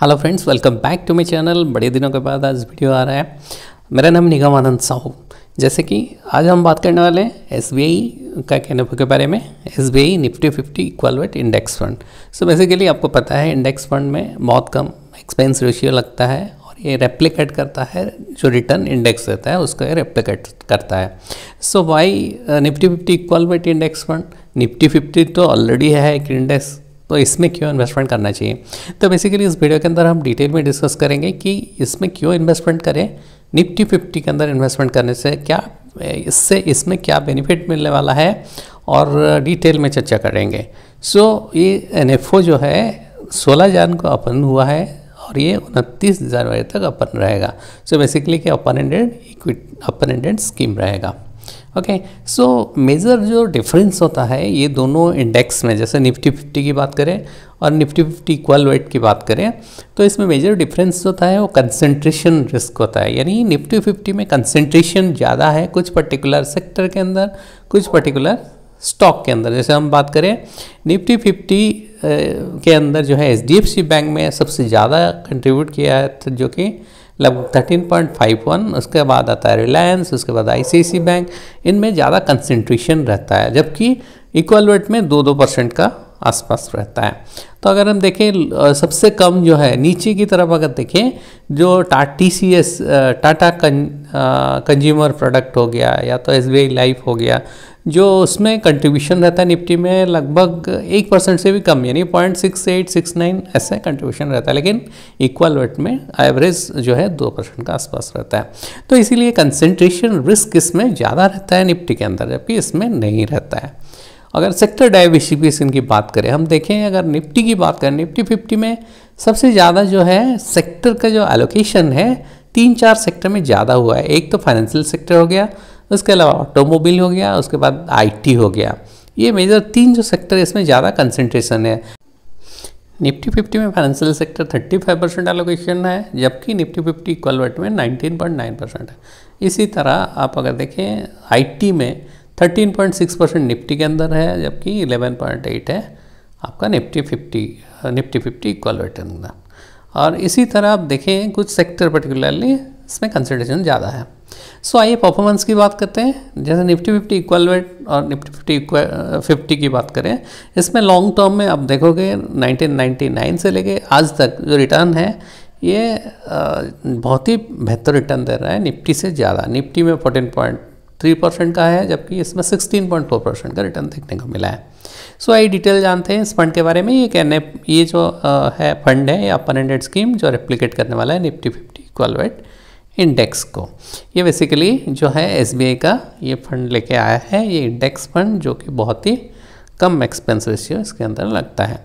hello friends welcome back to my channel बड़े दिनों के बाद आज वीडियो आ रहा है मेरा नाम निगम आनंद साहू जैसे कि आज हम बात करने वाले हैं एस का कहने के बारे में S Nifty fifty equal weight index fund so basically आपको पता है इंडेक्स फंड में बहुत कम एक्सपेंस रेशियो लगता है और ये रेप्लिकेट करता है जो रिटर्न इंडेक्स देता है उसको रेप्लीकेट करता है so why Nifty fifty equal weight index fund Nifty fifty तो ऑलरेडी है एक इंडेक्स तो इसमें क्यों इन्वेस्टमेंट करना चाहिए तो बेसिकली इस वीडियो के अंदर हम डिटेल में डिस्कस करेंगे कि इसमें क्यों इन्वेस्टमेंट करें निफ्टी फिफ्टी के अंदर इन्वेस्टमेंट करने से क्या इससे इसमें क्या बेनिफिट मिलने वाला है और डिटेल में चर्चा करेंगे सो ये एन जो है सोलह जान को अपन हुआ है और ये उनतीस जनवरी तक अपन रहेगा सो बेसिकली कि open ended open ended scheme रहेगा ओके सो मेजर जो डिफरेंस होता है ये दोनों इंडेक्स में जैसे निफ्टी फिफ्टी की बात करें और निफ्टी फिफ्टी इक्वल वेट की बात करें तो इसमें मेजर डिफरेंस होता है वो कंसंट्रेशन रिस्क होता है यानी निफ्टी फिफ्टी में कंसंट्रेशन ज़्यादा है कुछ पर्टिकुलर सेक्टर के अंदर कुछ पर्टिकुलर स्टॉक के अंदर जैसे हम बात करें निफ्टी फिफ्टी के अंदर जो है एच बैंक में सबसे ज़्यादा कंट्रीब्यूट किया है जो कि लगभग थर्टीन पॉइंट फाइव वन उसके बाद आता है रिलायंस उसके बाद आईसीआईसी बैंक इनमें ज़्यादा कंसनट्रेशन रहता है जबकि इक्वल वेट में दो दो परसेंट का आसपास रहता है तो अगर हम देखें सबसे कम जो है नीचे की तरफ अगर देखें जो टा T C S Tata consumer product हो गया या तो एस बी आई लाइफ हो गया जो उसमें कंट्रीब्यूशन रहता है निफ्टी में लगभग एक परसेंट से भी कम यानी point six eight six nine ऐसा कंट्रीब्यूशन रहता है लेकिन इक्वल वेट में एवरेज जो है दो परसेंट का आसपास रहता है तो इसीलिए कंसेंट्रेशन रिस्क इसमें ज़्यादा रहता है निफ्टी के अंदर जबकि इसमें नहीं रहता है अगर सेक्टर डाइवर्सिफिकेशन की बात करें हम देखें अगर निफ्टी की बात करें निफ्टी फिफ्टी में सबसे ज़्यादा जो है सेक्टर का जो एलोकेशन है तीन चार सेक्टर में ज़्यादा हुआ है एक तो फाइनेंशियल सेक्टर हो गया उसके अलावा ऑटोमोबाइल हो गया उसके बाद आईटी हो गया ये मेजर तीन जो सेक्टर है इसमें ज़्यादा कंसंट्रेशन है निफ्टी फिफ्टी में फाइनेंशियल सेक्टर 35 परसेंट एलोकेशन है जबकि निफ्टी फिफ्टी इक्वलवेट में 19.9 परसेंट है इसी तरह आप अगर देखें आईटी में 13.6 परसेंट निफ्टी के अंदर है जबकि 11.8 है आपका Nifty fifty Nifty fifty equal weight के अंदर और इसी तरह आप देखें कुछ सेक्टर पर्टिकुलरली इसमें कंसनट्रेशन ज़्यादा है सो आइए परफॉर्मेंस की बात करते हैं जैसे निफ्टी फिफ्टी इक्वल वेट और निफ्टी फिफ्टी इक्वल फिफ्टी की बात करें इसमें लॉन्ग टर्म में आप देखोगे 1999 से लेके आज तक जो रिटर्न है ये बहुत ही बेहतर रिटर्न दे रहा है निफ्टी से ज़्यादा निफ्टी में फोर्टीन पॉइंट थ्री परसेंट का है जबकि इसमें सिक्सटीन पॉइंट फोर परसेंट का रिटर्न देखने को मिला है सो आइए आई डिटेल जानते हैं इस फंड के बारे में ये कहने ये जो आ, है फंड है या अपन हंड्रेड स्कीम जो रेप्लीकेट करने वाला है Nifty fifty equal weight index को ये बेसिकली जो है एस का ये फंड लेके आया है ये इंडेक्स फंड जो कि बहुत ही कम एक्सपेंस रेशियो इसके अंदर लगता है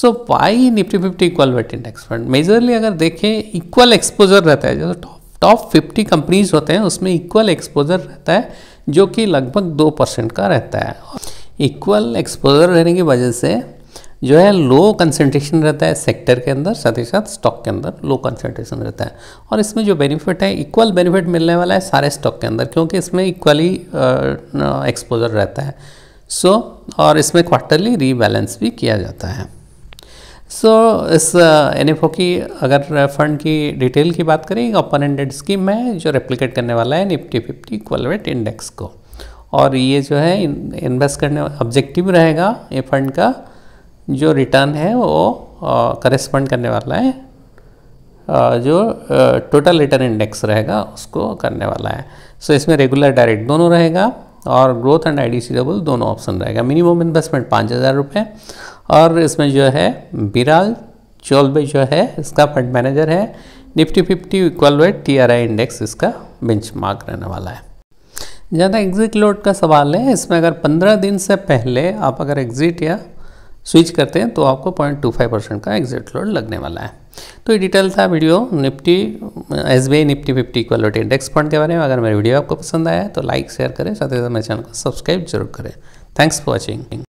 so why Nifty fifty equal weight index fund majorly अगर देखें इक्वल एक्सपोजर रहता है जैसे टॉप टॉप फिफ्टी कंपनीज होते हैं उसमें इक्वल एक्सपोजर रहता है जो कि लगभग दो परसेंट का रहता है इक्वल एक्सपोजर रहने की वजह से जो है लो कंसंट्रेशन रहता है सेक्टर के अंदर साथ ही साथ स्टॉक के अंदर लो कंसंट्रेशन रहता है और इसमें जो बेनिफिट है इक्वल बेनिफिट मिलने वाला है सारे स्टॉक के अंदर क्योंकि इसमें इक्वली एक्सपोजर रहता है सो so, और इसमें क्वार्टरली रीबैलेंस भी किया जाता है सो so, इस एन uh, की अगर फंड की डिटेल की बात करें ओपन एंडेड स्कीम है जो रेप्लिकेट करने वाला है निफ्टी फिफ्टी इक्वल इंडेक्स को और ये जो है इन्वेस्ट करने ऑब्जेक्टिव रहेगा ये फंड का जो रिटर्न है वो करेस्पॉन्ड करने वाला है जो टोटल रिटर्न इंडेक्स रहेगा उसको करने वाला है सो इसमें रेगुलर डायरेक्ट दोनों रहेगा और ग्रोथ एंड आई डी दोनों ऑप्शन रहेगा मिनिमम इन्वेस्टमेंट पाँच हज़ार रुपये और इसमें जो है बिराल चौलबे जो है इसका फंड मैनेजर है Nifty fifty equal weight T R I index इसका बेंच रहने वाला है ज़्यादा एग्जिट लोड का सवाल है इसमें अगर पंद्रह दिन से पहले आप अगर एग्जिट या स्विच करते हैं तो आपको 0.25 परसेंट का एग्जिट लोड लगने वाला है तो ये डिटेल था video Nifty S B Nifty fifty equality index fund के बारे में अगर मेरा वीडियो आपको पसंद आया तो लाइक शेयर करें साथ ही साथ मेरे चैनल को सब्सक्राइब जरूर करें थैंक्स फॉर वॉचिंग